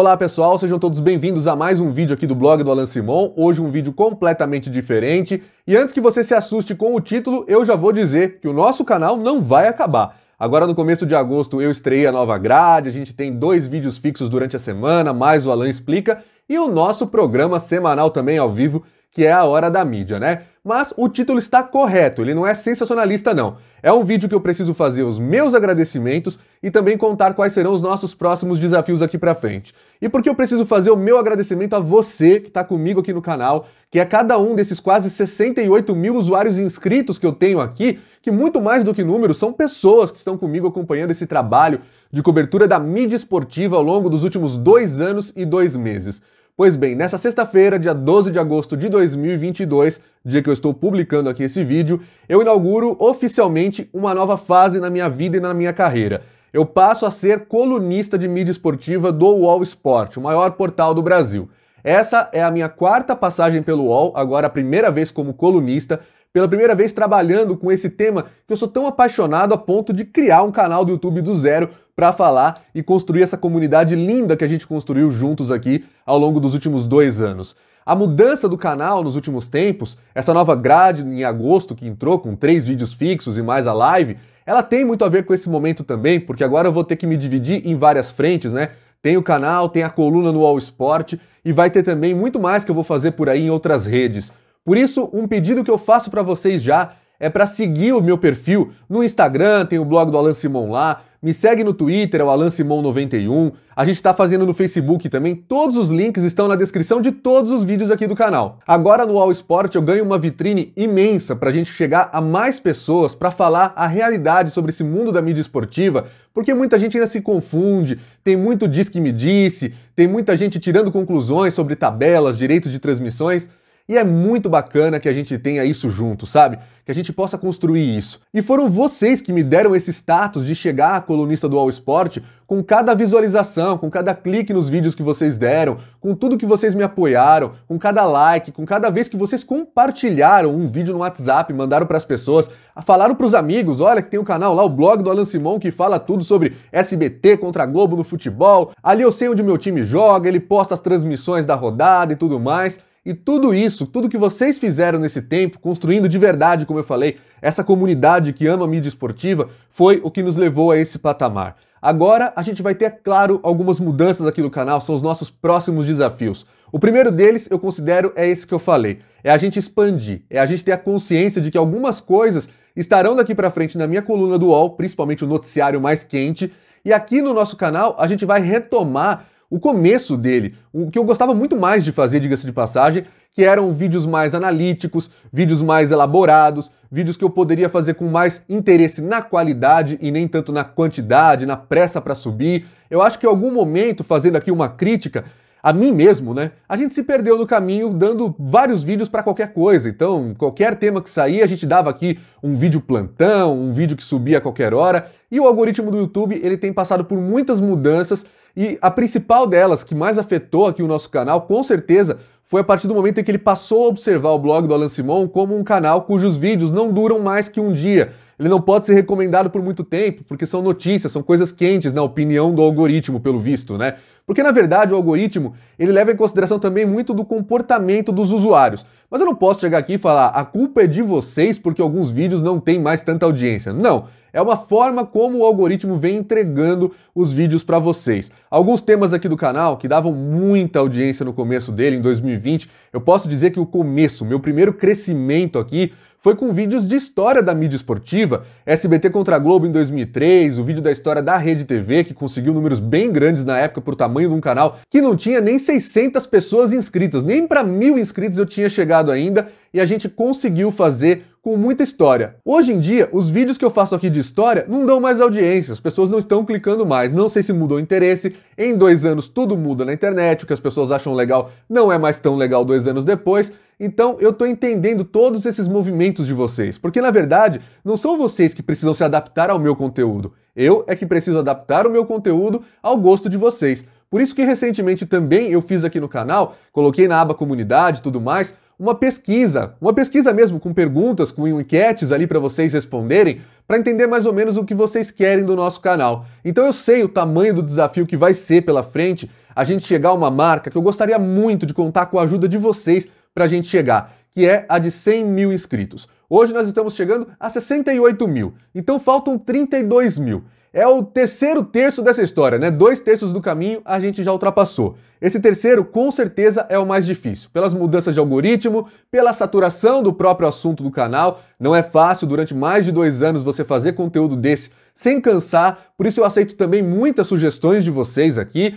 Olá pessoal, sejam todos bem-vindos a mais um vídeo aqui do blog do Alan Simon. Hoje um vídeo completamente diferente. E antes que você se assuste com o título, eu já vou dizer que o nosso canal não vai acabar. Agora no começo de agosto eu estreiei a nova grade, a gente tem dois vídeos fixos durante a semana, mais o Alan Explica, e o nosso programa semanal também ao vivo, que é a Hora da Mídia, né? Mas o título está correto, ele não é sensacionalista não. É um vídeo que eu preciso fazer os meus agradecimentos e também contar quais serão os nossos próximos desafios aqui pra frente. E porque eu preciso fazer o meu agradecimento a você que tá comigo aqui no canal, que é cada um desses quase 68 mil usuários inscritos que eu tenho aqui, que muito mais do que números são pessoas que estão comigo acompanhando esse trabalho de cobertura da mídia esportiva ao longo dos últimos dois anos e dois meses. Pois bem, nessa sexta-feira, dia 12 de agosto de 2022, dia que eu estou publicando aqui esse vídeo, eu inauguro oficialmente uma nova fase na minha vida e na minha carreira. Eu passo a ser colunista de mídia esportiva do UOL Esporte, o maior portal do Brasil. Essa é a minha quarta passagem pelo UOL, agora a primeira vez como colunista pela primeira vez trabalhando com esse tema que eu sou tão apaixonado a ponto de criar um canal do YouTube do zero para falar e construir essa comunidade linda que a gente construiu juntos aqui ao longo dos últimos dois anos. A mudança do canal nos últimos tempos, essa nova grade em agosto que entrou com três vídeos fixos e mais a live, ela tem muito a ver com esse momento também, porque agora eu vou ter que me dividir em várias frentes, né? Tem o canal, tem a coluna no All Sport e vai ter também muito mais que eu vou fazer por aí em outras redes. Por isso, um pedido que eu faço para vocês já é para seguir o meu perfil no Instagram, tem o blog do Alan Simon lá, me segue no Twitter, é o Alan Simon 91. A gente está fazendo no Facebook também. Todos os links estão na descrição de todos os vídeos aqui do canal. Agora no All Sport eu ganho uma vitrine imensa para a gente chegar a mais pessoas para falar a realidade sobre esse mundo da mídia esportiva, porque muita gente ainda se confunde, tem muito diz que me disse, tem muita gente tirando conclusões sobre tabelas, direitos de transmissões. E é muito bacana que a gente tenha isso junto, sabe? Que a gente possa construir isso. E foram vocês que me deram esse status de chegar a colunista do All Sport com cada visualização, com cada clique nos vídeos que vocês deram, com tudo que vocês me apoiaram, com cada like, com cada vez que vocês compartilharam um vídeo no WhatsApp, mandaram para as pessoas, falaram para os amigos, olha que tem o um canal lá, o blog do Alan Simon que fala tudo sobre SBT contra Globo no futebol. Ali eu sei onde meu time joga, ele posta as transmissões da rodada e tudo mais. E tudo isso, tudo que vocês fizeram nesse tempo, construindo de verdade, como eu falei, essa comunidade que ama mídia esportiva, foi o que nos levou a esse patamar. Agora a gente vai ter, claro, algumas mudanças aqui no canal, são os nossos próximos desafios. O primeiro deles, eu considero, é esse que eu falei. É a gente expandir, é a gente ter a consciência de que algumas coisas estarão daqui para frente na minha coluna do UOL, principalmente o noticiário mais quente, e aqui no nosso canal a gente vai retomar o começo dele, o que eu gostava muito mais de fazer, diga-se de passagem, que eram vídeos mais analíticos, vídeos mais elaborados, vídeos que eu poderia fazer com mais interesse na qualidade e nem tanto na quantidade, na pressa para subir. Eu acho que em algum momento, fazendo aqui uma crítica, a mim mesmo, né? A gente se perdeu no caminho dando vários vídeos para qualquer coisa. Então, qualquer tema que saía, a gente dava aqui um vídeo plantão, um vídeo que subia a qualquer hora. E o algoritmo do YouTube, ele tem passado por muitas mudanças e a principal delas, que mais afetou aqui o nosso canal, com certeza, foi a partir do momento em que ele passou a observar o blog do Alan Simon como um canal cujos vídeos não duram mais que um dia ele não pode ser recomendado por muito tempo, porque são notícias, são coisas quentes na opinião do algoritmo, pelo visto, né? Porque na verdade o algoritmo, ele leva em consideração também muito do comportamento dos usuários. Mas eu não posso chegar aqui e falar: "A culpa é de vocês porque alguns vídeos não têm mais tanta audiência". Não, é uma forma como o algoritmo vem entregando os vídeos para vocês. Alguns temas aqui do canal que davam muita audiência no começo dele em 2020, eu posso dizer que o começo, meu primeiro crescimento aqui foi com vídeos de história da mídia esportiva, SBT contra a Globo em 2003, o vídeo da história da Rede TV, que conseguiu números bem grandes na época por tamanho de um canal que não tinha nem 600 pessoas inscritas, nem para mil inscritos eu tinha chegado ainda, e a gente conseguiu fazer com muita história. Hoje em dia, os vídeos que eu faço aqui de história não dão mais audiência, as pessoas não estão clicando mais, não sei se mudou o interesse, em dois anos tudo muda na internet, o que as pessoas acham legal não é mais tão legal dois anos depois, então eu estou entendendo todos esses movimentos de vocês, porque na verdade não são vocês que precisam se adaptar ao meu conteúdo, eu é que preciso adaptar o meu conteúdo ao gosto de vocês. Por isso que recentemente também eu fiz aqui no canal, coloquei na aba comunidade e tudo mais, uma pesquisa, uma pesquisa mesmo com perguntas, com enquetes ali para vocês responderem, para entender mais ou menos o que vocês querem do nosso canal. Então eu sei o tamanho do desafio que vai ser pela frente a gente chegar a uma marca que eu gostaria muito de contar com a ajuda de vocês para a gente chegar, que é a de 100 mil inscritos. Hoje nós estamos chegando a 68 mil, então faltam 32 mil. É o terceiro terço dessa história, né? Dois terços do caminho a gente já ultrapassou. Esse terceiro, com certeza, é o mais difícil. Pelas mudanças de algoritmo, pela saturação do próprio assunto do canal, não é fácil durante mais de dois anos você fazer conteúdo desse sem cansar. Por isso, eu aceito também muitas sugestões de vocês aqui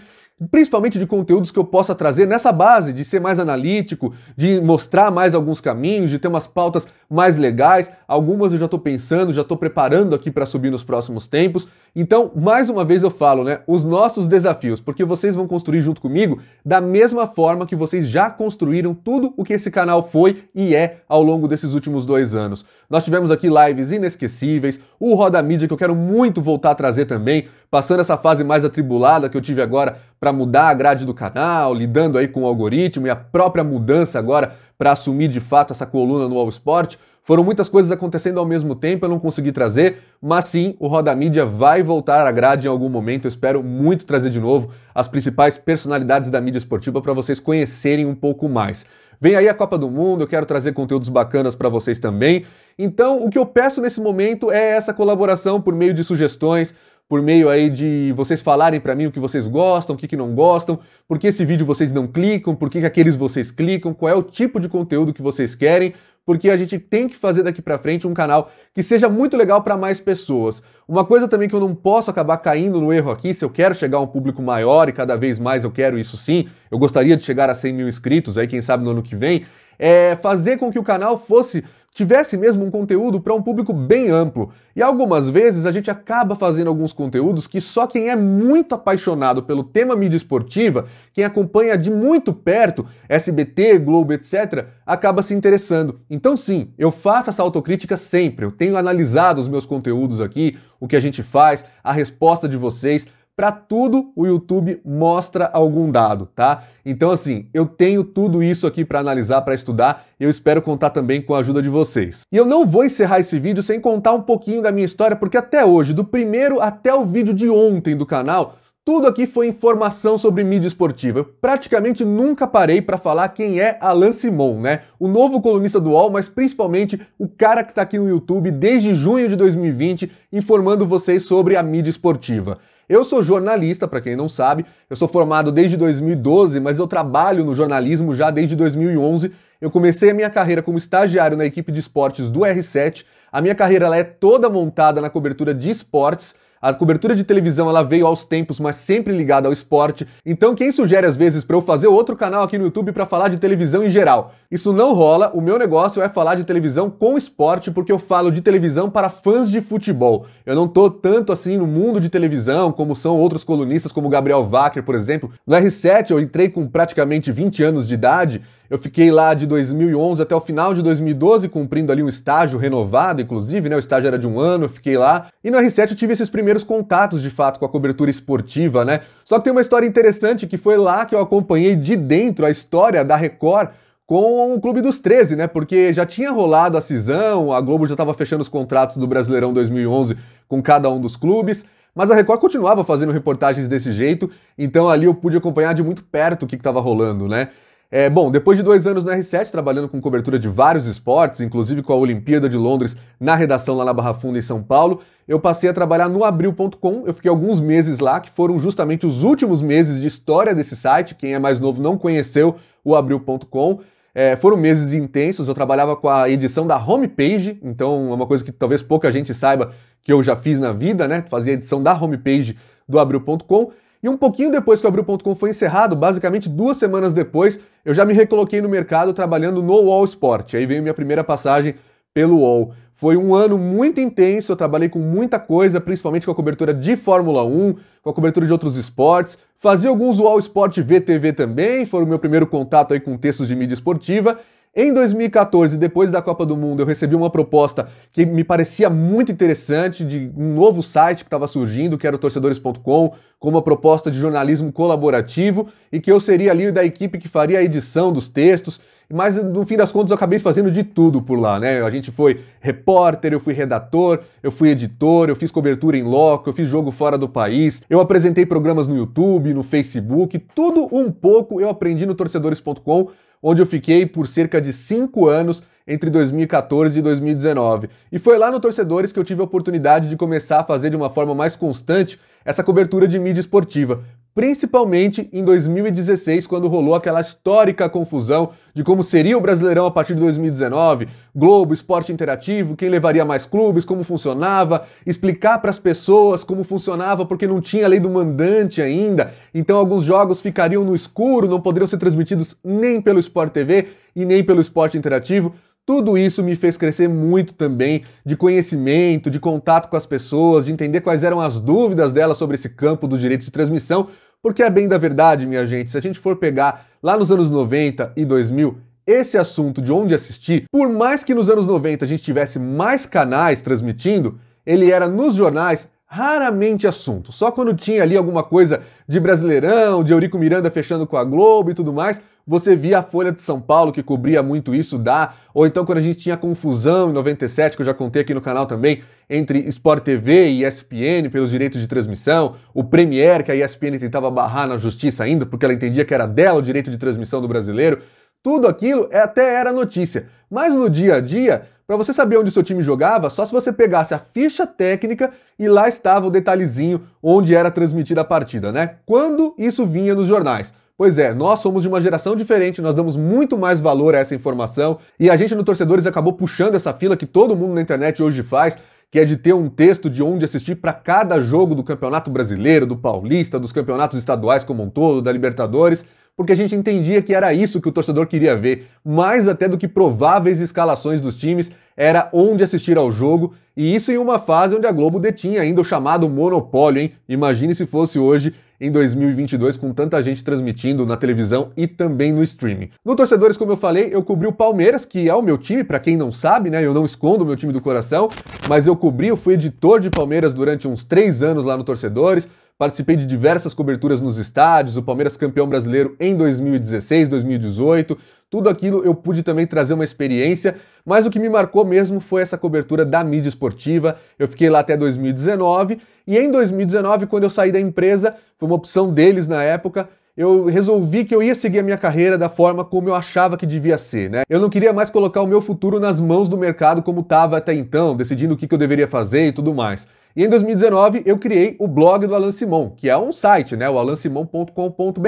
principalmente de conteúdos que eu possa trazer nessa base de ser mais analítico, de mostrar mais alguns caminhos, de ter umas pautas mais legais. Algumas eu já estou pensando, já estou preparando aqui para subir nos próximos tempos. Então, mais uma vez eu falo, né, os nossos desafios, porque vocês vão construir junto comigo da mesma forma que vocês já construíram tudo o que esse canal foi e é ao longo desses últimos dois anos. Nós tivemos aqui lives inesquecíveis, o Roda Mídia que eu quero muito voltar a trazer também, passando essa fase mais atribulada que eu tive agora para mudar a grade do canal, lidando aí com o algoritmo e a própria mudança agora para assumir de fato essa coluna no All Sport. Foram muitas coisas acontecendo ao mesmo tempo, eu não consegui trazer, mas sim, o Roda Mídia vai voltar à grade em algum momento. Eu espero muito trazer de novo as principais personalidades da mídia esportiva para vocês conhecerem um pouco mais. Vem aí a Copa do Mundo, eu quero trazer conteúdos bacanas para vocês também. Então, o que eu peço nesse momento é essa colaboração por meio de sugestões, por meio aí de vocês falarem para mim o que vocês gostam, o que, que não gostam, por que esse vídeo vocês não clicam, por que, que aqueles vocês clicam, qual é o tipo de conteúdo que vocês querem, porque a gente tem que fazer daqui para frente um canal que seja muito legal para mais pessoas. Uma coisa também que eu não posso acabar caindo no erro aqui, se eu quero chegar a um público maior e cada vez mais eu quero isso sim, eu gostaria de chegar a 100 mil inscritos aí, quem sabe no ano que vem, é fazer com que o canal fosse tivesse mesmo um conteúdo para um público bem amplo. E algumas vezes a gente acaba fazendo alguns conteúdos que só quem é muito apaixonado pelo tema mídia esportiva, quem acompanha de muito perto SBT, Globo, etc, acaba se interessando. Então sim, eu faço essa autocrítica sempre. Eu tenho analisado os meus conteúdos aqui, o que a gente faz, a resposta de vocês para tudo, o YouTube mostra algum dado, tá? Então, assim, eu tenho tudo isso aqui para analisar, para estudar, e eu espero contar também com a ajuda de vocês. E eu não vou encerrar esse vídeo sem contar um pouquinho da minha história, porque até hoje, do primeiro até o vídeo de ontem do canal, tudo aqui foi informação sobre mídia esportiva. Eu praticamente nunca parei para falar quem é Alan Simon, né? O novo colunista do UOL, mas principalmente o cara que está aqui no YouTube desde junho de 2020 informando vocês sobre a mídia esportiva. Eu sou jornalista, para quem não sabe, eu sou formado desde 2012, mas eu trabalho no jornalismo já desde 2011. Eu comecei a minha carreira como estagiário na equipe de esportes do R7. A minha carreira é toda montada na cobertura de esportes a cobertura de televisão ela veio aos tempos, mas sempre ligada ao esporte. Então quem sugere às vezes para eu fazer outro canal aqui no YouTube para falar de televisão em geral? Isso não rola. O meu negócio é falar de televisão com esporte, porque eu falo de televisão para fãs de futebol. Eu não tô tanto assim no mundo de televisão como são outros colunistas como Gabriel Wacker, por exemplo. No R7 eu entrei com praticamente 20 anos de idade eu fiquei lá de 2011 até o final de 2012, cumprindo ali um estágio renovado, inclusive, né? O estágio era de um ano, eu fiquei lá. E no R7 eu tive esses primeiros contatos, de fato, com a cobertura esportiva, né? Só que tem uma história interessante que foi lá que eu acompanhei de dentro a história da Record com o Clube dos 13, né? Porque já tinha rolado a cisão, a Globo já estava fechando os contratos do Brasileirão 2011 com cada um dos clubes, mas a Record continuava fazendo reportagens desse jeito, então ali eu pude acompanhar de muito perto o que estava rolando, né? É, bom, depois de dois anos no R7, trabalhando com cobertura de vários esportes, inclusive com a Olimpíada de Londres na redação lá na Barra Funda, em São Paulo, eu passei a trabalhar no Abril.com. Eu fiquei alguns meses lá, que foram justamente os últimos meses de história desse site. Quem é mais novo não conheceu o Abril.com. É, foram meses intensos, eu trabalhava com a edição da homepage, então é uma coisa que talvez pouca gente saiba que eu já fiz na vida, né? Fazia a edição da homepage do Abril.com. E um pouquinho depois que o Abril.com foi encerrado, basicamente duas semanas depois, eu já me recoloquei no mercado trabalhando no Wall Sport. Aí veio minha primeira passagem pelo Wall. Foi um ano muito intenso, eu trabalhei com muita coisa, principalmente com a cobertura de Fórmula 1, com a cobertura de outros esportes. Fazia alguns Wall Sport VTV também, foi o meu primeiro contato aí com textos de mídia esportiva. Em 2014, depois da Copa do Mundo, eu recebi uma proposta que me parecia muito interessante de um novo site que estava surgindo, que era o torcedores.com, com uma proposta de jornalismo colaborativo e que eu seria ali da equipe que faria a edição dos textos. Mas no fim das contas eu acabei fazendo de tudo por lá, né? A gente foi repórter, eu fui redator, eu fui editor, eu fiz cobertura em loco, eu fiz jogo fora do país, eu apresentei programas no YouTube, no Facebook, tudo um pouco eu aprendi no torcedores.com onde eu fiquei por cerca de cinco anos entre 2014 e 2019. E foi lá no Torcedores que eu tive a oportunidade de começar a fazer de uma forma mais constante essa cobertura de mídia esportiva, principalmente em 2016, quando rolou aquela histórica confusão de como seria o Brasileirão a partir de 2019, Globo, esporte interativo, quem levaria mais clubes, como funcionava, explicar para as pessoas como funcionava porque não tinha lei do mandante ainda, então alguns jogos ficariam no escuro, não poderiam ser transmitidos nem pelo Sport TV e nem pelo esporte interativo. Tudo isso me fez crescer muito também, de conhecimento, de contato com as pessoas, de entender quais eram as dúvidas delas sobre esse campo do direito de transmissão, porque é bem da verdade, minha gente, se a gente for pegar lá nos anos 90 e 2000, esse assunto de onde assistir, por mais que nos anos 90 a gente tivesse mais canais transmitindo, ele era nos jornais raramente assunto. Só quando tinha ali alguma coisa de Brasileirão, de Eurico Miranda fechando com a Globo e tudo mais, você via a Folha de São Paulo, que cobria muito isso, dá, ou então quando a gente tinha confusão em 97, que eu já contei aqui no canal também, entre Sport TV e ESPN pelos direitos de transmissão, o Premier, que a ESPN tentava barrar na justiça ainda, porque ela entendia que era dela o direito de transmissão do brasileiro, tudo aquilo é até era notícia. Mas no dia a dia, para você saber onde seu time jogava, só se você pegasse a ficha técnica e lá estava o detalhezinho onde era transmitida a partida, né? Quando isso vinha nos jornais. Pois é, nós somos de uma geração diferente, nós damos muito mais valor a essa informação e a gente no Torcedores acabou puxando essa fila que todo mundo na internet hoje faz, que é de ter um texto de onde assistir para cada jogo do Campeonato Brasileiro, do Paulista, dos campeonatos estaduais como um todo, da Libertadores, porque a gente entendia que era isso que o torcedor queria ver, mais até do que prováveis escalações dos times, era onde assistir ao jogo, e isso em uma fase onde a Globo detinha ainda o chamado monopólio, hein? Imagine se fosse hoje em 2022 com tanta gente transmitindo na televisão e também no streaming. No Torcedores, como eu falei, eu cobri o Palmeiras, que é o meu time, para quem não sabe, né? Eu não escondo o meu time do coração, mas eu cobri, eu fui editor de Palmeiras durante uns três anos lá no Torcedores. Participei de diversas coberturas nos estádios, o Palmeiras campeão brasileiro em 2016, 2018, tudo aquilo eu pude também trazer uma experiência, mas o que me marcou mesmo foi essa cobertura da mídia esportiva. Eu fiquei lá até 2019 e em 2019, quando eu saí da empresa, foi uma opção deles na época, eu resolvi que eu ia seguir a minha carreira da forma como eu achava que devia ser, né? Eu não queria mais colocar o meu futuro nas mãos do mercado como estava até então, decidindo o que, que eu deveria fazer e tudo mais. E em 2019 eu criei o blog do Alan Simon, que é um site, né, o alansimon.com.br,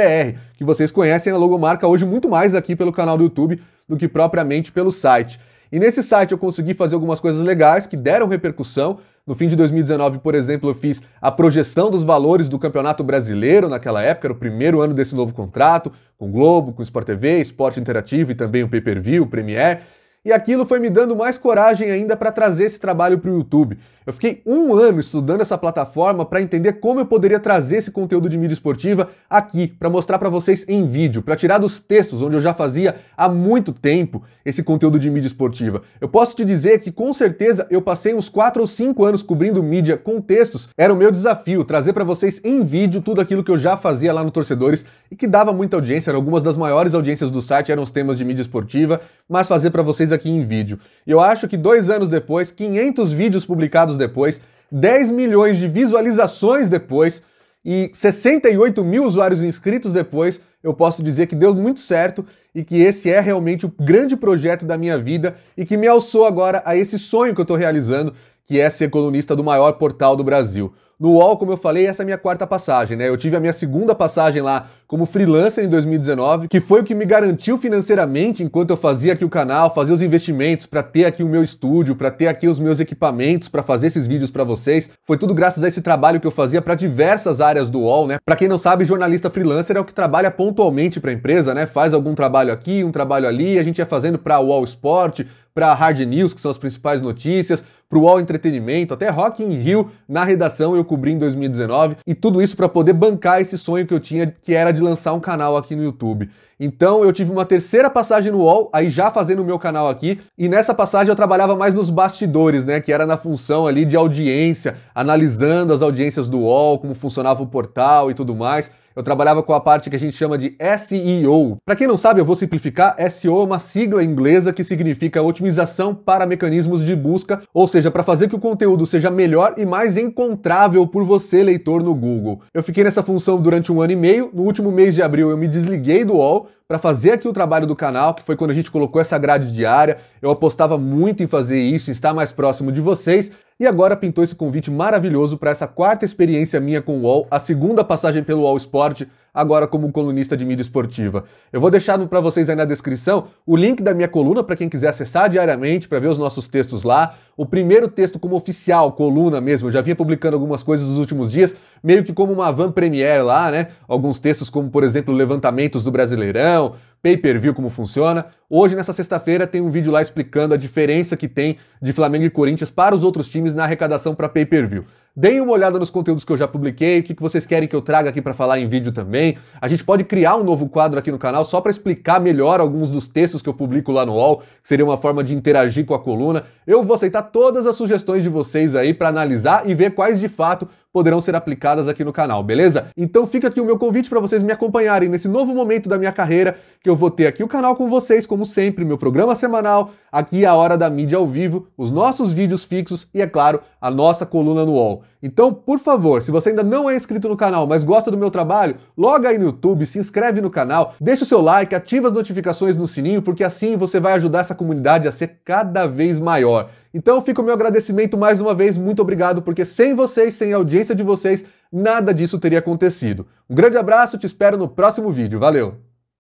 que vocês conhecem é a logomarca hoje muito mais aqui pelo canal do YouTube do que propriamente pelo site. E nesse site eu consegui fazer algumas coisas legais que deram repercussão, no fim de 2019, por exemplo, eu fiz a projeção dos valores do Campeonato Brasileiro naquela época, era o primeiro ano desse novo contrato, com Globo, com Sport TV, Esporte Interativo e também o Pay-Per-View, o Premier. E aquilo foi me dando mais coragem ainda para trazer esse trabalho para o YouTube. Eu fiquei um ano estudando essa plataforma para entender como eu poderia trazer esse conteúdo de mídia esportiva aqui, para mostrar para vocês em vídeo, para tirar dos textos onde eu já fazia há muito tempo esse conteúdo de mídia esportiva. Eu posso te dizer que com certeza eu passei uns 4 ou 5 anos cobrindo mídia com textos. Era o meu desafio trazer para vocês em vídeo tudo aquilo que eu já fazia lá no Torcedores e que dava muita audiência, eram algumas das maiores audiências do site eram os temas de mídia esportiva, mas fazer para vocês aqui em vídeo. Eu acho que dois anos depois, 500 vídeos publicados resultados depois, 10 milhões de visualizações depois e 68 mil usuários inscritos depois, eu posso dizer que deu muito certo e que esse é realmente o grande projeto da minha vida e que me alçou agora a esse sonho que eu estou realizando, que é ser colunista do maior portal do Brasil. No UOL, como eu falei, essa é a minha quarta passagem, né? Eu tive a minha segunda passagem lá como freelancer em 2019, que foi o que me garantiu financeiramente enquanto eu fazia aqui o canal, fazia os investimentos para ter aqui o meu estúdio, para ter aqui os meus equipamentos para fazer esses vídeos para vocês. Foi tudo graças a esse trabalho que eu fazia para diversas áreas do UOL, né? Para quem não sabe, jornalista freelancer é o que trabalha pontualmente para a empresa, né? Faz algum trabalho aqui, um trabalho ali, a gente ia fazendo para o UOL Esporte, para Hard News, que são as principais notícias, para o All Entretenimento, até Rock in Rio na redação eu cobri em 2019 e tudo isso para poder bancar esse sonho que eu tinha que era de lançar um canal aqui no YouTube. Então eu tive uma terceira passagem no UOL, aí já fazendo o meu canal aqui, e nessa passagem eu trabalhava mais nos bastidores, né, que era na função ali de audiência, analisando as audiências do UOL, como funcionava o portal e tudo mais. Eu trabalhava com a parte que a gente chama de SEO. Para quem não sabe, eu vou simplificar. SEO é uma sigla inglesa que significa otimização para mecanismos de busca, ou seja, para fazer que o conteúdo seja melhor e mais encontrável por você, leitor, no Google. Eu fiquei nessa função durante um ano e meio. No último mês de abril, eu me desliguei do UOL para fazer aqui o trabalho do canal, que foi quando a gente colocou essa grade diária. Eu apostava muito em fazer isso, em estar mais próximo de vocês. E agora pintou esse convite maravilhoso para essa quarta experiência minha com o UOL, a segunda passagem pelo UOL Esporte agora como colunista de mídia esportiva. Eu vou deixar para vocês aí na descrição o link da minha coluna para quem quiser acessar diariamente para ver os nossos textos lá. O primeiro texto como oficial, coluna mesmo, eu já vinha publicando algumas coisas nos últimos dias, meio que como uma van premiere lá, né? Alguns textos como, por exemplo, levantamentos do Brasileirão, pay-per-view como funciona. Hoje, nessa sexta-feira, tem um vídeo lá explicando a diferença que tem de Flamengo e Corinthians para os outros times na arrecadação para pay-per-view. Deem uma olhada nos conteúdos que eu já publiquei, o que vocês querem que eu traga aqui para falar em vídeo também. A gente pode criar um novo quadro aqui no canal só para explicar melhor alguns dos textos que eu publico lá no UOL, que seria uma forma de interagir com a coluna. Eu vou aceitar todas as sugestões de vocês aí para analisar e ver quais de fato poderão ser aplicadas aqui no canal, beleza? Então fica aqui o meu convite para vocês me acompanharem nesse novo momento da minha carreira, que eu vou ter aqui o canal com vocês, como sempre, meu programa semanal, aqui é a hora da mídia ao vivo, os nossos vídeos fixos e, é claro, a nossa coluna no UOL. Então, por favor, se você ainda não é inscrito no canal, mas gosta do meu trabalho, logo aí no YouTube, se inscreve no canal, deixa o seu like, ativa as notificações no sininho, porque assim você vai ajudar essa comunidade a ser cada vez maior. Então, fica o meu agradecimento mais uma vez, muito obrigado, porque sem vocês, sem a audiência de vocês, nada disso teria acontecido. Um grande abraço, te espero no próximo vídeo. Valeu!